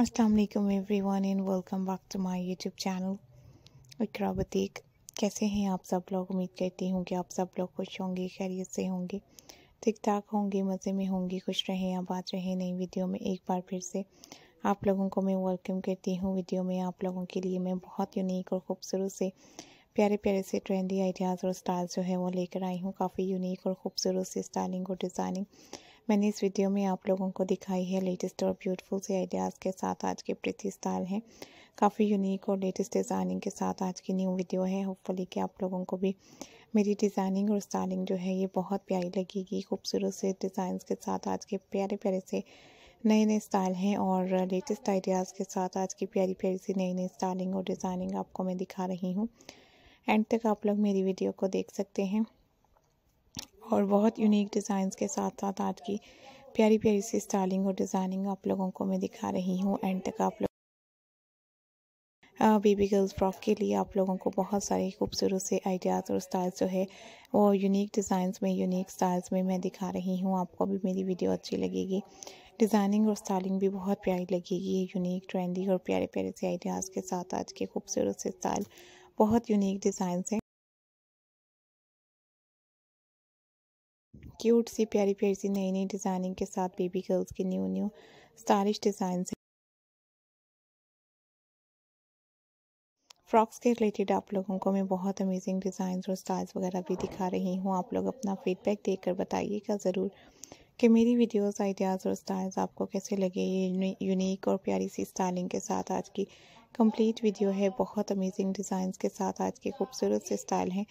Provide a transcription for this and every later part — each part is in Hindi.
Aslam everyone and welcome back to my YouTube channel Iqra बतीक कैसे हैं आप सब लोग उम्मीद करती हूँ कि आप सब लोग खुश होंगे खैरियत से होंगे ठीक ठाक होंगे मज़े में होंगे खुश रहें बात रहें नई वीडियो में एक बार फिर से आप लोगों को मैं वेलकम करती हूँ वीडियो में आप लोगों के लिए मैं बहुत यूनिक और खूबसूरत से प्यारे प्यारे से ट्रेंडी आइडियाज़ और स्टाइल जो है वो लेकर आई हूँ काफ़ी यूनिक और खूबसूरत से स्टाइलिंग और डिज़ाइनिंग मैंने इस वीडियो में आप लोगों को दिखाई है लेटेस्ट और ब्यूटीफुल से आइडियाज़ के साथ आज के प्रीति स्टाइल हैं काफ़ी यूनिक और लेटेस्ट डिज़ाइनिंग के साथ आज की न्यू वीडियो है होपफुली कि आप लोगों को भी मेरी डिज़ाइनिंग और स्टाइलिंग जो है ये बहुत प्यारी लगेगी खूबसूरत से डिज़ाइन के साथ आज के प्यारे प्यारे से नए नए स्टाइल हैं और लेटेस्ट आइडियाज़ के साथ आज की प्यारी प्यारी सी नई नई स्टाइलिंग और डिज़ाइनिंग आपको मैं दिखा रही हूँ एंड तक आप लोग मेरी वीडियो को देख सकते हैं और बहुत यूनिक डिज़ाइंस के साथ साथ आज की प्यारी प्यारी सी स्टाइलिंग और डिज़ाइनिंग आप लोगों को मैं दिखा रही हूँ एंड तक आप लोग बेबी गर्ल्स फ्रॉक के लिए आप लोगों को बहुत सारे खूबसूरत से आइडियाज़ और स्टाइल्स जो है वो यूनिक डिज़ाइंस में यूनिक स्टाइल्स में मैं दिखा रही हूँ आपको भी मेरी वीडियो अच्छी लगेगी डिज़ाइनिंग और स्टाइलिंग भी बहुत प्यारी लगेगी यूनिक ट्रेंडी और प्यारे प्यारे से आइडियाज़ के साथ आज के खूबसूरत से स्टाइल बहुत यूनिक डिज़ाइंस हैं क्यूट सी प्यारी प्यारी सी नई नई डिज़ाइनिंग के साथ बेबी गर्ल्स की new new stylish design frocks के रिलेटेड आप लोगों को मैं बहुत अमेजिंग डिज़ाइन और स्टाइल्स वगैरह भी दिखा रही हूँ आप लोग अपना फीडबैक देकर बताइएगा ज़रूर कि मेरी वीडियोस आइडियाज़ और स्टाइल्स आपको कैसे लगे ये यूनिक और प्यारी सी स्टाइलिंग के साथ आज की कंप्लीट वीडियो है बहुत अमेजिंग डिज़ाइंस के साथ आज की खूबसूरत से स्टाइल हैं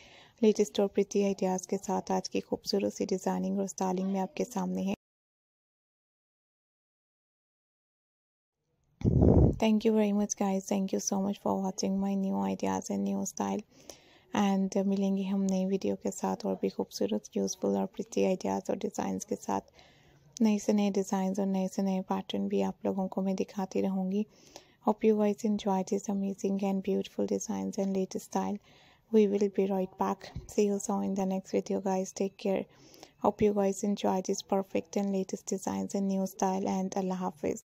लेटेस्ट और प्रति आइडियाज़ के साथ आज की खूबसूरत सी डिज़ाइनिंग और स्टाइलिंग में आपके सामने है thank you very much guys thank you so much for watching my new ideas and new style and uh, मिलेंगे हम नई वीडियो के साथ और भी खूबसूरत यूज़फुल और प्रति आइडियाज़ और डिज़ाइंस के साथ नए से नए डिज़ाइन और नए से नए पैटर्न भी आप लोगों को मैं दिखाती रहूँगी hope you guys enjoy this amazing and beautiful design and latest style we will be right back see you so in the next video guys take care hope you guys enjoy this perfect and latest design and new style and अल्लाह हाफिज़